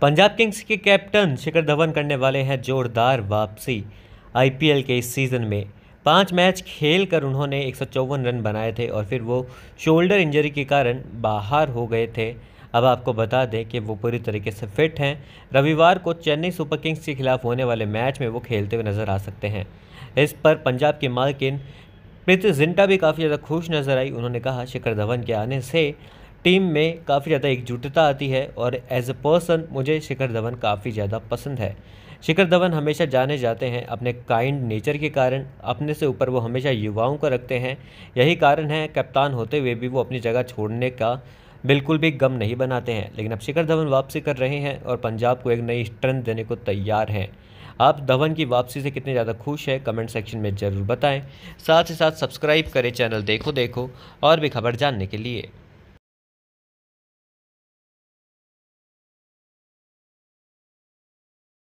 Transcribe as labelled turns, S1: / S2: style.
S1: Punjab kings के captain Shikhar Dhawan करने वाले हैं जोरदार वापसी आईपीएल के इस सीज़न में पाँच मैच खेल कर उन्होंने एक रन बनाए थे और फिर वो शोल्डर इंजरी के कारण बाहर हो गए थे अब आपको बता दें कि वो पूरी तरीके से फिट हैं रविवार को चेन्नई सुपर किंग्स के खिलाफ होने वाले मैच में वो खेलते हुए नज़र आ सकते हैं इस पर पंजाब के मालकिन प्रीति जिंटा भी काफ़ी ज़्यादा खुश नज़र आई उन्होंने कहा शिखर धवन के आने से टीम में काफ़ी ज़्यादा एकजुटता आती है और एज अ पर्सन मुझे शिखर धवन काफ़ी ज़्यादा पसंद है शिखर धवन हमेशा जाने जाते हैं अपने काइंड नेचर के कारण अपने से ऊपर वो हमेशा युवाओं को रखते हैं यही कारण है कप्तान होते हुए भी वो अपनी जगह छोड़ने का बिल्कुल भी गम नहीं बनाते हैं लेकिन अब शिखर धवन वापसी कर रहे हैं और पंजाब को एक नई स्ट्रेंथ देने को तैयार हैं आप धवन की वापसी से कितने ज़्यादा खुश हैं कमेंट सेक्शन में ज़रूर बताएं साथ ही साथ सब्सक्राइब करें चैनल देखो देखो
S2: और भी खबर जानने के लिए